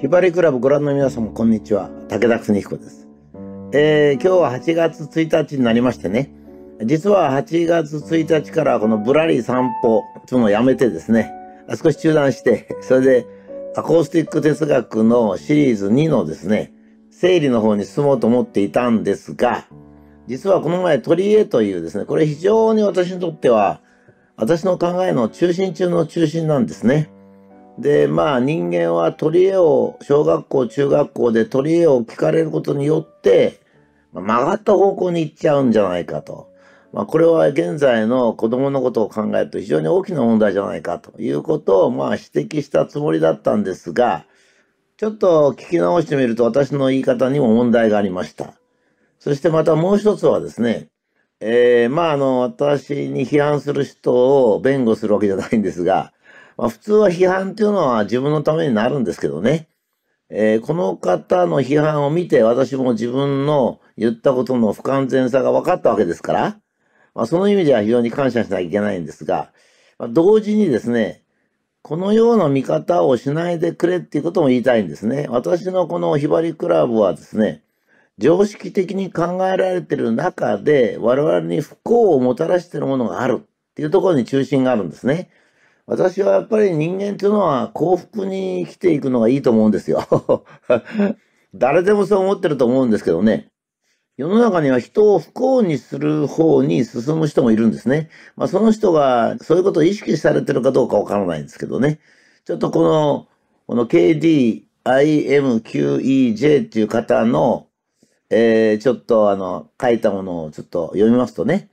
ひばりクラブご覧の皆様こんにちは武田邦彦です、えー、今日は8月1日になりましてね実は8月1日からこのぶらり散歩というのをやめてですね少し中断して それでアコースティック哲学のシリーズ2のですね整理の方に進もうと思っていたんですが実はこの前取り柄というですねこれ非常に私にとっては私の考えの中心中の中心なんですね。で、まあ人間は取り柄を、小学校、中学校で取り柄を聞かれることによって、まあ、曲がった方向に行っちゃうんじゃないかと。まあこれは現在の子供のことを考えると非常に大きな問題じゃないかということをまあ指摘したつもりだったんですが、ちょっと聞き直してみると私の言い方にも問題がありました。そしてまたもう一つはですね、えー、まああの私に批判する人を弁護するわけじゃないんですが、まあ、普通は批判っていうのは自分のためになるんですけどね。えー、この方の批判を見て私も自分の言ったことの不完全さが分かったわけですから、まあ、その意味では非常に感謝しなきゃいけないんですが、まあ、同時にですね、このような見方をしないでくれっていうことも言いたいんですね。私のこのひばりクラブはですね、常識的に考えられてる中で我々に不幸をもたらしてるものがあるっていうところに中心があるんですね。私はやっぱり人間っていうのは幸福に生きていくのがいいと思うんですよ。誰でもそう思ってると思うんですけどね。世の中には人を不幸にする方に進む人もいるんですね。まあその人がそういうことを意識されてるかどうかわからないんですけどね。ちょっとこの、この KDIMQEJ っていう方の、えー、ちょっとあの、書いたものをちょっと読みますとね。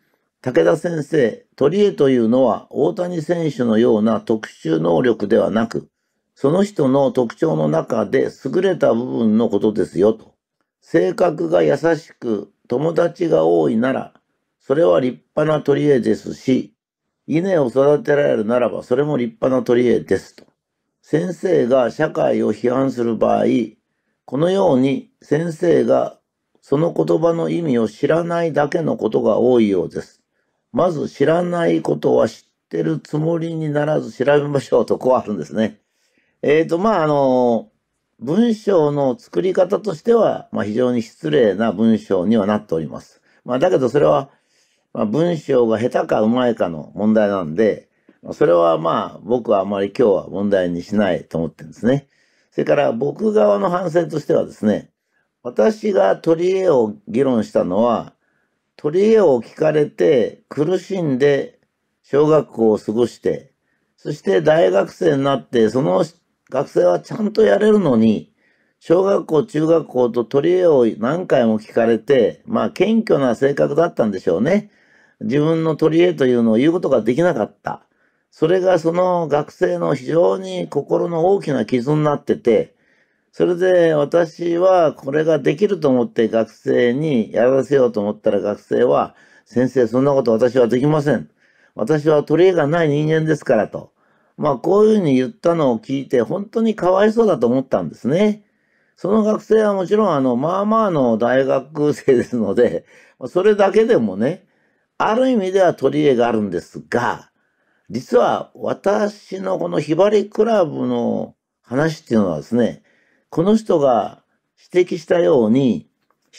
武田先生、取り柄というのは大谷選手のような特殊能力ではなく、その人の特徴の中で優れた部分のことですよと。性格が優しく友達が多いなら、それは立派な取り柄ですし、稲を育てられるならばそれも立派な取り柄ですと。先生が社会を批判する場合、このように先生がその言葉の意味を知らないだけのことが多いようです。まず知らないことは知ってるつもりにならず調べましょうとこうあるんですね。えっ、ー、と、まあ、あの、文章の作り方としては、まあ、非常に失礼な文章にはなっております。まあ、だけどそれは、まあ、文章が下手か上手いかの問題なんで、それはまあ、僕はあまり今日は問題にしないと思ってるんですね。それから僕側の反省としてはですね、私が取り柄を議論したのは、取り柄を聞かれて苦しんで小学校を過ごして、そして大学生になって、その学生はちゃんとやれるのに、小学校、中学校と取り柄を何回も聞かれて、まあ謙虚な性格だったんでしょうね。自分の取り柄というのを言うことができなかった。それがその学生の非常に心の大きな傷になってて、それで私はこれができると思って学生にやらせようと思ったら学生は、先生、そんなこと私はできません。私は取り柄がない人間ですからと。まあこういうふうに言ったのを聞いて本当にかわいそうだと思ったんですね。その学生はもちろんあの、まあまあの大学生ですので、それだけでもね、ある意味では取り柄があるんですが、実は私のこのひばりクラブの話っていうのはですね、この人が指摘したように、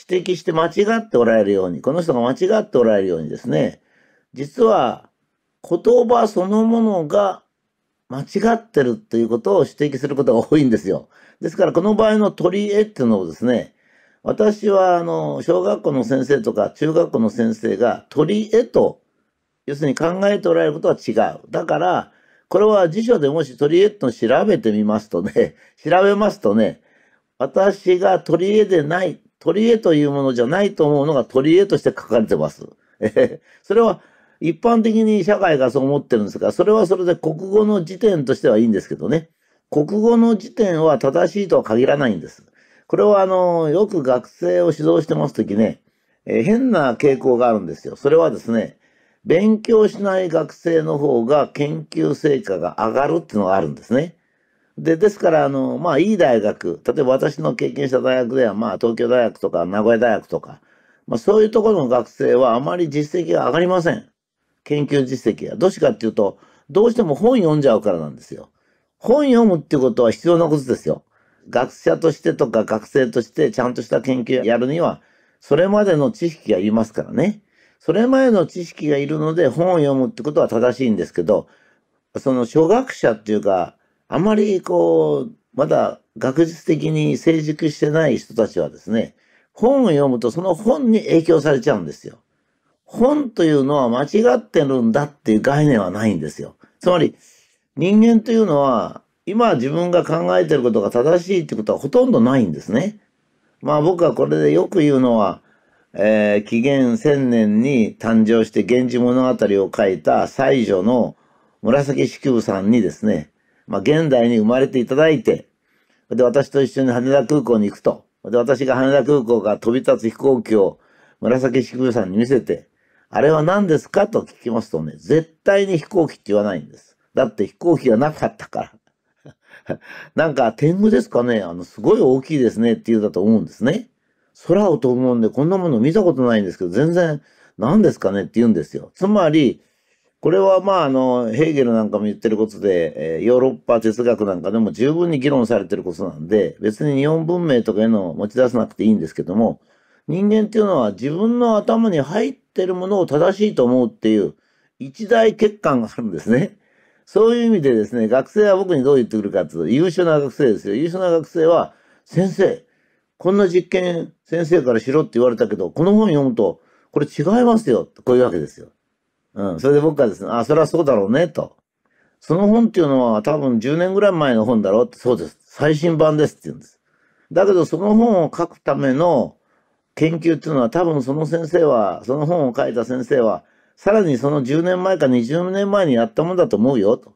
指摘して間違っておられるように、この人が間違っておられるようにですね、実は言葉そのものが間違ってるということを指摘することが多いんですよ。ですからこの場合の取り柄っていうのをですね、私はあの、小学校の先生とか中学校の先生が取り柄と、要するに考えておられることは違う。だから、これは辞書でもし取り柄と調べてみますとね、調べますとね、私が取り柄でない、取り柄というものじゃないと思うのが取り柄として書かれてます。それは一般的に社会がそう思ってるんですが、それはそれで国語の辞典としてはいいんですけどね。国語の辞典は正しいとは限らないんです。これはあの、よく学生を指導してますときね、えー、変な傾向があるんですよ。それはですね、勉強しない学生の方が研究成果が上がるっていうのがあるんですね。で、ですから、あの、まあ、いい大学、例えば私の経験した大学では、まあ、東京大学とか名古屋大学とか、まあ、そういうところの学生はあまり実績が上がりません。研究実績が。どっちかっていうと、どうしても本読んじゃうからなんですよ。本読むってことは必要なことですよ。学者としてとか学生としてちゃんとした研究やるには、それまでの知識がいりますからね。それ前の知識がいるので本を読むってことは正しいんですけど、その初学者っていうか、あまりこう、まだ学術的に成熟してない人たちはですね、本を読むとその本に影響されちゃうんですよ。本というのは間違ってるんだっていう概念はないんですよ。つまり、人間というのは、今自分が考えてることが正しいってことはほとんどないんですね。まあ僕はこれでよく言うのは、えー、紀元千年に誕生して源氏物語を書いた西女の紫式部さんにですね、まあ、現代に生まれていただいて、で、私と一緒に羽田空港に行くと。で、私が羽田空港から飛び立つ飛行機を紫式部さんに見せて、あれは何ですかと聞きますとね、絶対に飛行機って言わないんです。だって飛行機がなかったから。なんか天狗ですかね、あの、すごい大きいですねって言うだと思うんですね。空を飛ぶもんでこんなもの見たことないんですけど、全然何ですかねって言うんですよ。つまり、これはまああのヘーゲルなんかも言ってることで、えヨーロッパ哲学なんかでも十分に議論されてることなんで別に日本文明とかへの持ち出さなくていいんですけども人間っていうのは自分の頭に入ってるものを正しいと思うっていう一大欠陥があるんですね。そういう意味でですね学生は僕にどう言ってくるかっていうと優秀な学生ですよ。優秀な学生は先生こんな実験先生からしろって言われたけどこの本読むとこれ違いますよこういうわけですよ。うん。それで僕はですね、あ、それはそうだろうね、と。その本っていうのは多分10年ぐらい前の本だろうって、そうです。最新版ですって言うんです。だけどその本を書くための研究っていうのは多分その先生は、その本を書いた先生は、さらにその10年前か20年前にやったもんだと思うよと。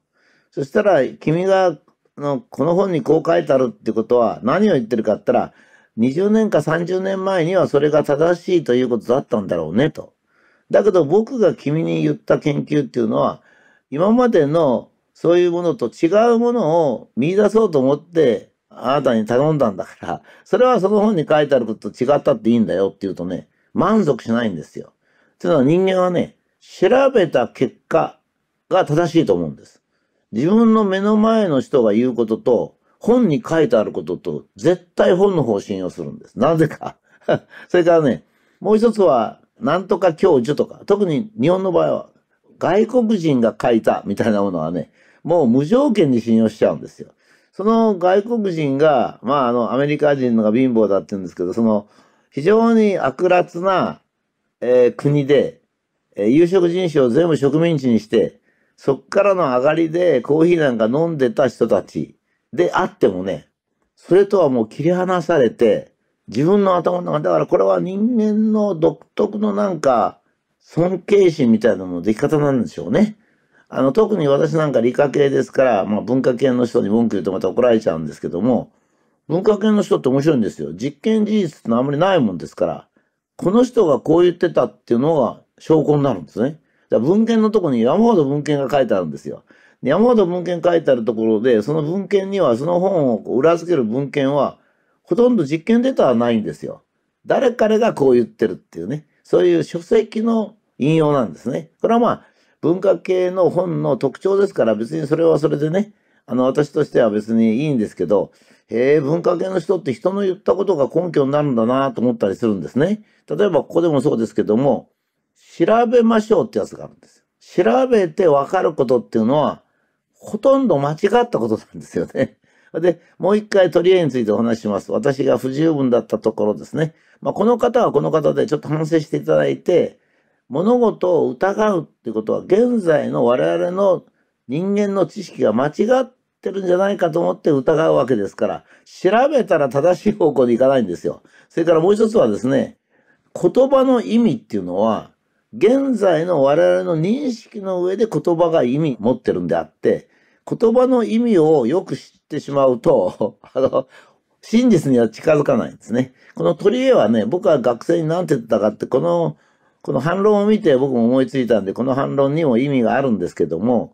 そしたら君がのこの本にこう書いてあるってことは何を言ってるかって言ったら、20年か30年前にはそれが正しいということだったんだろうねと。だけど僕が君に言った研究っていうのは、今までのそういうものと違うものを見出そうと思って、あなたに頼んだんだから、それはその本に書いてあることと違ったっていいんだよって言うとね、満足しないんですよ。というのは人間はね、調べた結果が正しいと思うんです。自分の目の前の人が言うことと、本に書いてあることと、絶対本の方を信用するんです。なぜか。それからね、もう一つはなんとか教授とか、特に日本の場合は、外国人が書いたみたいなものはね、もう無条件に信用しちゃうんですよ。その外国人が、まあ、あの、アメリカ人のが貧乏だって言うんですけど、その、非常に悪辣な、えー、国で、えー、有色人種を全部植民地にして、そっからの上がりでコーヒーなんか飲んでた人たちであってもね、それとはもう切り離されて、自分の頭の中、だからこれは人間の独特のなんか、尊敬心みたいなのの出来方なんでしょうね。あの、特に私なんか理科系ですから、まあ文化系の人に文句言うとまた怒られちゃうんですけども、文化系の人って面白いんですよ。実験事実ってのはあんまりないもんですから、この人がこう言ってたっていうのが証拠になるんですね。だから文献のとこに山ほど文献が書いてあるんですよ。山ほど文献書いてあるところで、その文献には、その本を裏付ける文献は、ほとんど実験データはないんですよ。誰彼がこう言ってるっていうね、そういう書籍の引用なんですね。これはまあ、文化系の本の特徴ですから別にそれはそれでね、あの私としては別にいいんですけど、へえ、文化系の人って人の言ったことが根拠になるんだなと思ったりするんですね。例えばここでもそうですけども、調べましょうってやつがあるんですよ。調べてわかることっていうのは、ほとんど間違ったことなんですよね。で、もう一回取り合いについてお話します。私が不十分だったところですね。まあ、この方はこの方でちょっと反省していただいて、物事を疑うってことは現在の我々の人間の知識が間違ってるんじゃないかと思って疑うわけですから、調べたら正しい方向でいかないんですよ。それからもう一つはですね、言葉の意味っていうのは、現在の我々の認識の上で言葉が意味持ってるんであって、言葉の意味をよく知ってしまうと、あの、真実には近づかないんですね。この取り柄はね、僕は学生に何て言ったかって、この、この反論を見て僕も思いついたんで、この反論にも意味があるんですけども、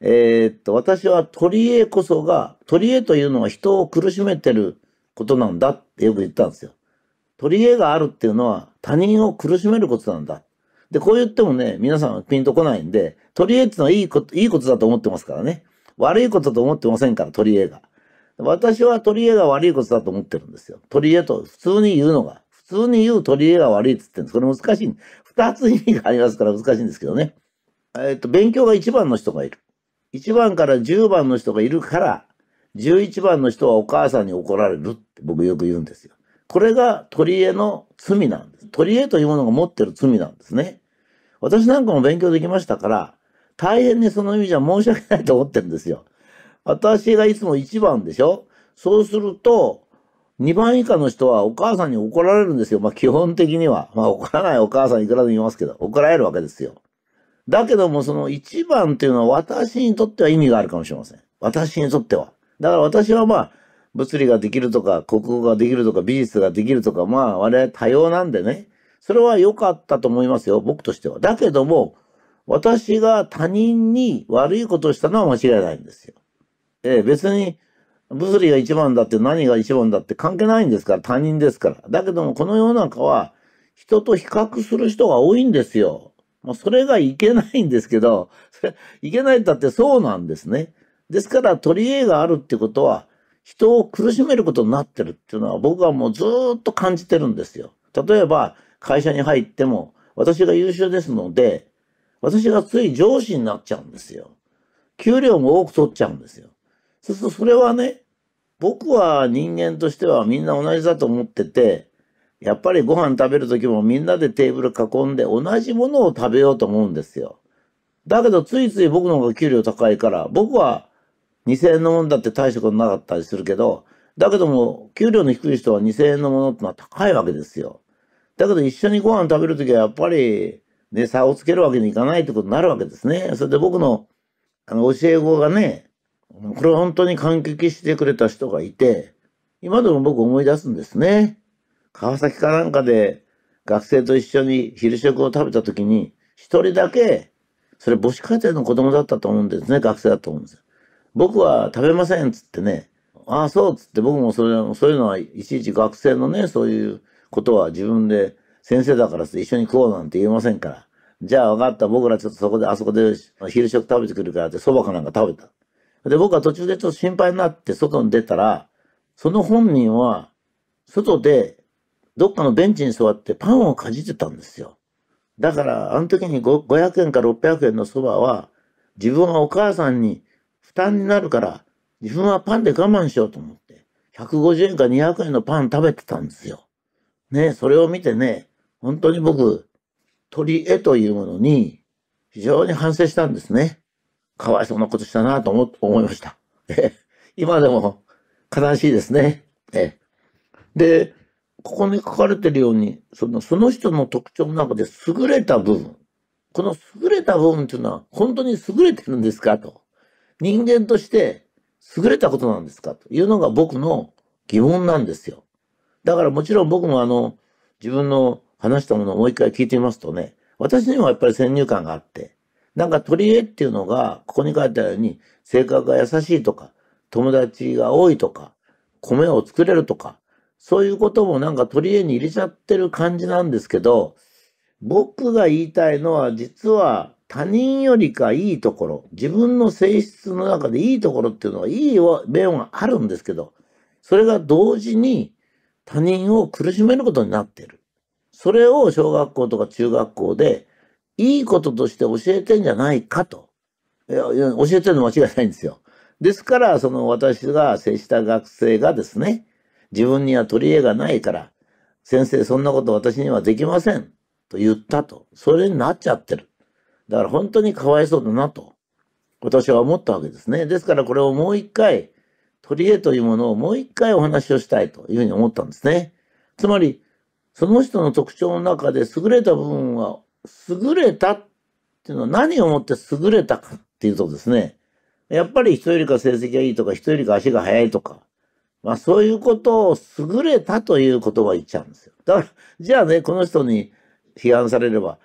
えー、っと、私は取り柄こそが、取り柄というのは人を苦しめてることなんだってよく言ったんですよ。取り柄があるっていうのは他人を苦しめることなんだ。で、こう言ってもね、皆さんピンとこないんで、取り柄っていうのはいいこと、いいことだと思ってますからね。悪いことと思ってませんから、取り柄が。私は取り柄が悪いことだと思ってるんですよ。取り柄と普通に言うのが。普通に言う取り柄が悪いって言ってるんです。これ難しい。二つ意味がありますから難しいんですけどね。えっと、勉強が一番の人がいる。一番から十番の人がいるから、十一番の人はお母さんに怒られるって僕よく言うんですよ。これが取り柄の罪なんです。取り柄というものが持ってる罪なんですね。私なんかも勉強できましたから、大変にその意味じゃ申し訳ないと思ってるんですよ。私がいつも1番でしょそうすると、2番以下の人はお母さんに怒られるんですよ。まあ基本的には。まあ怒らないお母さんいくらでもいますけど、怒られるわけですよ。だけどもその1番っていうのは私にとっては意味があるかもしれません。私にとっては。だから私はまあ、物理ができるとか、国語ができるとか、美術ができるとか、まあ我々多様なんでね。それは良かったと思いますよ、僕としては。だけども、私が他人に悪いことをしたのは間違いないんですよ。えー、別に、物理が一番だって何が一番だって関係ないんですから、他人ですから。だけども、この世の中は、人と比較する人が多いんですよ。もうそれがいけないんですけど、それいけないだってそうなんですね。ですから、取り柄があるってことは、人を苦しめることになってるっていうのは、僕はもうずっと感じてるんですよ。例えば、会社に入っても、私が優秀ですので、私がつい上司になっちゃうんですよ。給料も多く取っちゃうんですよ。そうするとそれはね、僕は人間としてはみんな同じだと思ってて、やっぱりご飯食べる時もみんなでテーブル囲んで同じものを食べようと思うんですよ。だけどついつい僕の方が給料高いから、僕は2000円のものだって大したことなかったりするけど、だけども給料の低い人は2000円のものってのは高いわけですよ。だけど一緒にご飯食べる時はやっぱりで、差をつけるわけにいかないってことになるわけですね。それで僕の、あの、教え子がね、これ本当に感激してくれた人がいて、今でも僕思い出すんですね。川崎かなんかで学生と一緒に昼食を食べた時に、一人だけ、それ母子家庭の子供だったと思うんですね。学生だと思うんですよ。僕は食べませんっつってね、ああそうっつって僕もそれそういうのはいちいち学生のね、そういうことは自分で先生だから一緒に食おうなんて言えませんから。じゃあ分かった、僕らちょっとそこで、あそこで昼食食べてくるからって、蕎麦かなんか食べた。で、僕は途中でちょっと心配になって外に出たら、その本人は、外で、どっかのベンチに座ってパンをかじってたんですよ。だから、あの時に500円か600円のそばは、自分はお母さんに負担になるから、自分はパンで我慢しようと思って、150円か200円のパン食べてたんですよ。ねそれを見てね、本当に僕、鳥絵というものに非常に反省したんですね。かわいそうなことしたなと思、思いました。今でも悲しいですね。で、ここに書かれてるように、その、その人の特徴の中で優れた部分。この優れた部分っていうのは本当に優れてるんですかと。人間として優れたことなんですかというのが僕の疑問なんですよ。だからもちろん僕もあの、自分の話したものをもう一回聞いてみますとね、私にはやっぱり先入観があって、なんか取り柄っていうのが、ここに書いてあるように、性格が優しいとか、友達が多いとか、米を作れるとか、そういうこともなんか取り柄に入れちゃってる感じなんですけど、僕が言いたいのは、実は他人よりかいいところ、自分の性質の中でいいところっていうのは、いい面はあるんですけど、それが同時に他人を苦しめることになってる。それを小学校とか中学校で、いいこととして教えてんじゃないかと。いやいや教えてるの間違いないんですよ。ですから、その私が接した学生がですね、自分には取り柄がないから、先生そんなこと私にはできませんと言ったと。それになっちゃってる。だから本当にかわいそうだなと、私は思ったわけですね。ですからこれをもう一回、取り柄というものをもう一回お話をしたいというふうに思ったんですね。つまり、その人の特徴の中で優れた部分は、優れたっていうのは何をもって優れたかっていうとですね、やっぱり人よりか成績がいいとか、人よりか足が速いとか、まあそういうことを優れたという言葉言っちゃうんですよ。だから、じゃあね、この人に批判されれば、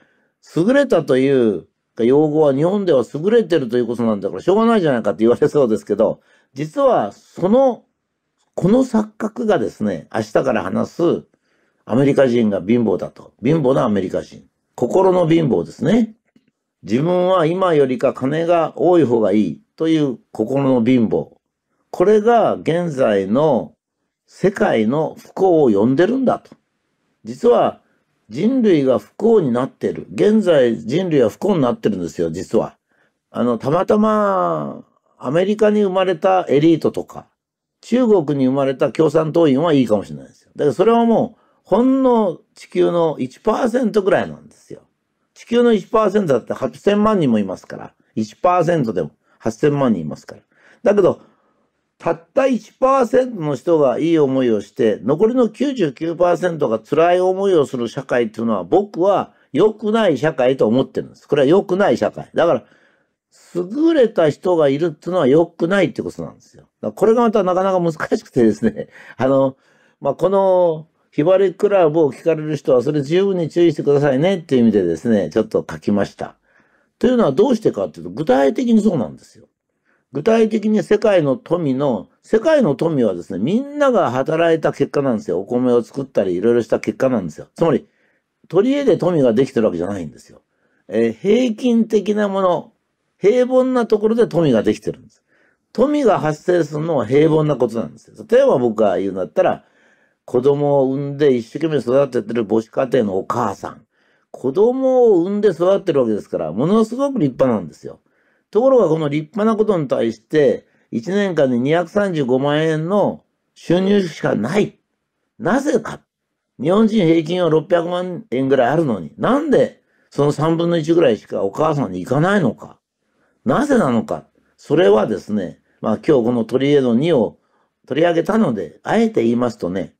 優れたという用語は日本では優れてるということなんだからしょうがないじゃないかって言われそうですけど、実はその、この錯覚がですね、明日から話すアメリカ人が貧乏だと。貧乏なアメリカ人。心の貧乏ですね。自分は今よりか金が多い方がいいという心の貧乏。これが現在の世界の不幸を呼んでるんだと。実は人類が不幸になってる。現在人類は不幸になってるんですよ、実は。あの、たまたまアメリカに生まれたエリートとか、中国に生まれた共産党員はいいかもしれないですよ。だからそれはもうほんの地球の1%ぐらいなんですよ。地球の1%だって8000万人もいますから、1%でも8000万人いますから。だけど、たった1%の人がいい思いをして、残りの99%が辛い思いをする社会っていうのは、僕は良くない社会と思ってるんです。これは良くない社会。だから、優れた人がいるっていうのは良くないってことなんですよ。これがまたなかなか難しくてですね、あの、まあ、この、ひばりクラブを聞かれる人はそれ十分に注意してくださいねっていう意味でですね、ちょっと書きました。というのはどうしてかっていうと、具体的にそうなんですよ。具体的に世界の富の、世界の富はですね、みんなが働いた結果なんですよ。お米を作ったり、いろいろした結果なんですよ。つまり、取り柄で富ができてるわけじゃないんですよ。えー、平均的なもの、平凡なところで富ができてるんです。富が発生するのは平凡なことなんですよ。例えば僕が言うんだったら、子供を産んで一生懸命育ててる母子家庭のお母さん。子供を産んで育ってるわけですから、ものすごく立派なんですよ。ところがこの立派なことに対して、1年間で235万円の収入しかない。なぜか。日本人平均は600万円ぐらいあるのに、なんでその3分の1ぐらいしかお母さんに行かないのか。なぜなのか。それはですね、まあ今日このトリエド2を取り上げたので、あえて言いますとね、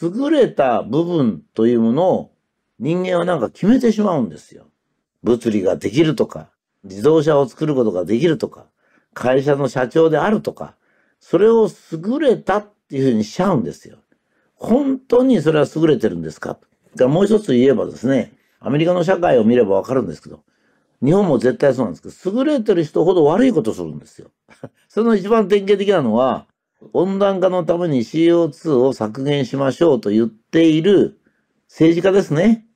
優れた部分というものを人間はなんか決めてしまうんですよ。物理ができるとか、自動車を作ることができるとか、会社の社長であるとか、それを優れたっていうふうにしちゃうんですよ。本当にそれは優れてるんですかだもう一つ言えばですね、アメリカの社会を見ればわかるんですけど、日本も絶対そうなんですけど、優れてる人ほど悪いことするんですよ。その一番典型的なのは、温暖化のために CO2 を削減しましょうと言っている政治家ですね。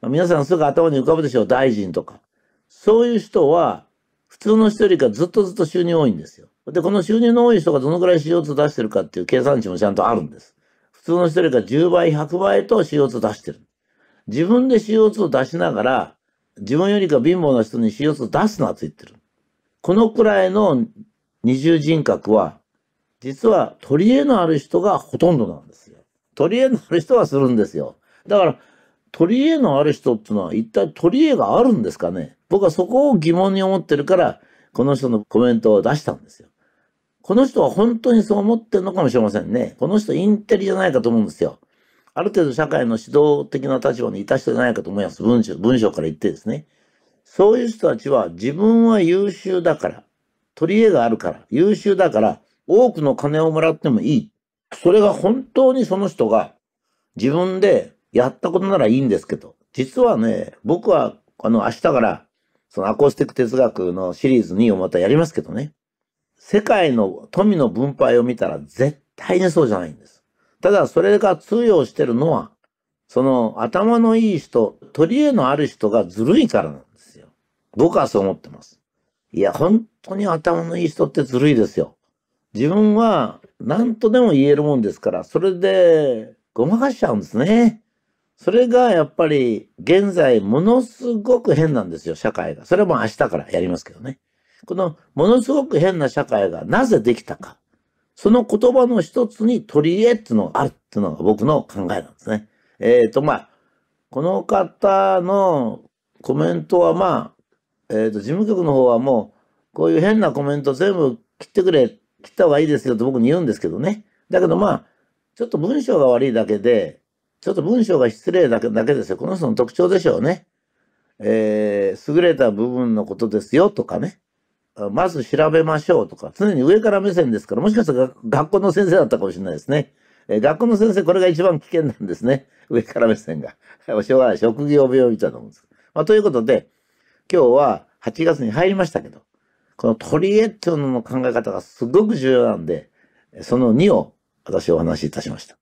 まあ、皆さんすぐ頭に浮かぶでしょう。大臣とか。そういう人は、普通の人よりかずっとずっと収入多いんですよ。で、この収入の多い人がどのくらい CO2 出してるかっていう計算値もちゃんとあるんです。普通の人よりか10倍、100倍と CO2 出してる。自分で CO2 出しながら、自分よりか貧乏な人に CO2 出すなと言ってる。このくらいの二重人格は実は取り柄のある人がほとんどなんですよ。取り柄のある人はするんですよ。だから、取り柄のある人っていうのは一体取り柄があるんですかね僕はそこを疑問に思ってるから、この人のコメントを出したんですよ。この人は本当にそう思ってるのかもしれませんね。この人インテリじゃないかと思うんですよ。ある程度社会の指導的な立場にいた人じゃないかと思います。文章、文章から言ってですね。そういう人たちは自分は優秀だから、取り柄があるから、優秀だから、多くの金をもらってもいい。それが本当にその人が自分でやったことならいいんですけど、実はね、僕はあの明日からそのアコースティック哲学のシリーズ2をまたやりますけどね、世界の富の分配を見たら絶対にそうじゃないんです。ただそれが通用してるのは、その頭のいい人、取り柄のある人がずるいからなんですよ。僕はそう思ってます。いや、本当に頭のいい人ってずるいですよ。自分は何とでも言えるもんですから、それでごまかしちゃうんですね。それがやっぱり現在ものすごく変なんですよ、社会が。それも明日からやりますけどね。このものすごく変な社会がなぜできたか。その言葉の一つに取り入れっていうのがあるっていうのが僕の考えなんですね。えっ、ー、と、まあ、この方のコメントはまあ、えっ、ー、と、事務局の方はもう、こういう変なコメント全部切ってくれ切った方がいいですよと僕に言うんですけどね。だけどまあ、ちょっと文章が悪いだけで、ちょっと文章が失礼だけだけですよ。この人の特徴でしょうね。えー、優れた部分のことですよとかね。まず調べましょうとか、常に上から目線ですから、もしかしたら学校の先生だったかもしれないですね。えー、学校の先生、これが一番危険なんですね。上から目線が。しょうがない。職業病みたいなもんです。まあ、ということで、今日は8月に入りましたけど、このトリエッチョの考え方がすごく重要なんで、その2を私お話しいたしました。